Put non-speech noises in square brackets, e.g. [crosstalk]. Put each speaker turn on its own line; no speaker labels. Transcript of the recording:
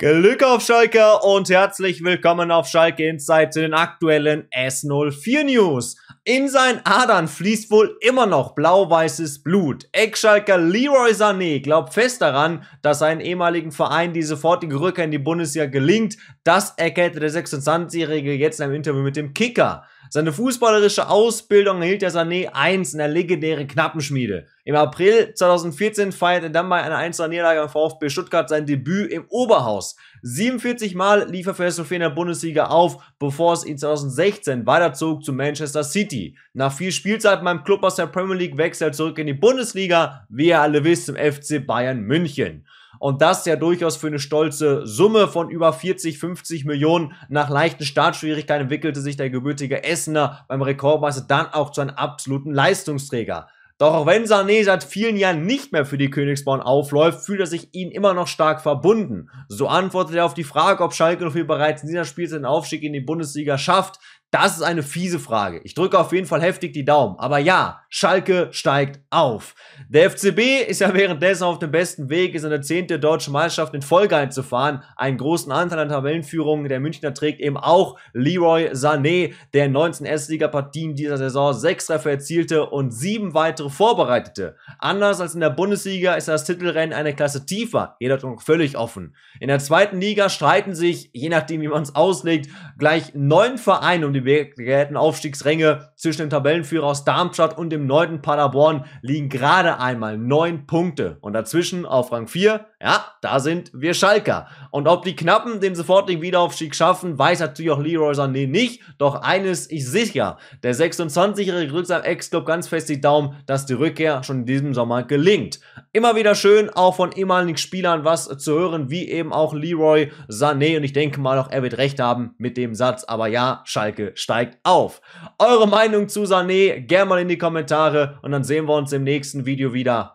Glück auf Schalke und herzlich willkommen auf Schalke Insight zu den aktuellen S04 News. In seinen Adern fließt wohl immer noch blau-weißes Blut. Ex-Schalker Leroy Sané glaubt fest daran, dass seinem ehemaligen Verein die sofortige Rückkehr in die Bundesliga gelingt. Das erklärt der 26-Jährige jetzt in einem Interview mit dem Kicker. Seine fußballerische Ausbildung erhielt der Sané 1 in der legendären Knappenschmiede. Im April 2014 feierte er dann bei einer 1-Niederlage am VfB Stuttgart sein Debüt im Oberhaus. 47 Mal lief er für SOV in der Bundesliga auf, bevor es ihn 2016 weiterzog zu Manchester City. Nach vier Spielzeiten beim Club aus der Premier League wechselt er zurück in die Bundesliga, wie ihr alle wisst, zum FC Bayern München. Und das ja durchaus für eine stolze Summe von über 40, 50 Millionen. Nach leichten Startschwierigkeiten entwickelte sich der gebürtige Essener beim Rekordmeister dann auch zu einem absoluten Leistungsträger. Doch auch wenn Sané seit vielen Jahren nicht mehr für die Königsborn aufläuft, fühlt er sich ihnen immer noch stark verbunden. So antwortet er auf die Frage, ob Schalke noch viel bereits in dieser Spielzeit den Aufstieg in die Bundesliga schafft. Das ist eine fiese Frage. Ich drücke auf jeden Fall heftig die Daumen. Aber ja, Schalke steigt auf. Der FCB ist ja [laughs] währenddessen auf dem besten Weg, ist in der 10. deutschen Meisterschaft in Folge einzufahren. Einen großen Anteil an Tabellenführung der Münchner trägt eben auch Leroy Sané, der in 19 Erstligapartien dieser Saison sechs Treffer erzielte und sieben weitere vorbereitete. Anders als in der Bundesliga ist das Titelrennen eine Klasse tiefer, jedoch völlig offen. In der zweiten Liga streiten sich, je nachdem wie man es auslegt, gleich neun Vereine um die die begehrten Aufstiegsränge zwischen dem Tabellenführer aus Darmstadt und dem neunten Paderborn liegen gerade einmal neun Punkte. Und dazwischen auf Rang 4 ja, da sind wir Schalker. Und ob die Knappen den sofortigen Wiederaufstieg schaffen, weiß natürlich auch Leroy Sané nicht. Doch eines ist sicher. Der 26-jährige Rücksack seinem Ex-Club ganz fest die Daumen, dass die Rückkehr schon in diesem Sommer gelingt. Immer wieder schön, auch von ehemaligen Spielern was zu hören, wie eben auch Leroy Sané. Und ich denke mal auch, er wird recht haben mit dem Satz. Aber ja, Schalke steigt auf. Eure Meinung zu Sané gerne mal in die Kommentare. Und dann sehen wir uns im nächsten Video wieder.